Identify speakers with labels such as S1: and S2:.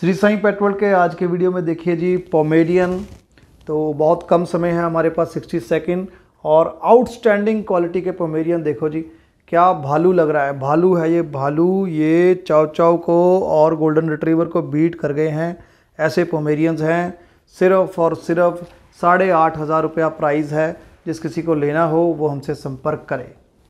S1: Shri Sai petrol के आज के वीडियो में देखिए जी पोमेडियन तो बहुत कम समय है हमारे पास 60 सेकंड और आउटस्टैंडिंग क्वालिटी के पोमेरियन देखो जी क्या भालू लग रहा है भालू है ये भालू ये चाव चाव को और गोल्डन रिट्रीवर को बीट कर गए हैं ऐसे पोमेरियंस हैं सिर्फ और सिर्फ साढ़े आठ हज़ार रुपया प्राइज़ है जिस किसी को लेना हो वो हमसे संपर्क करे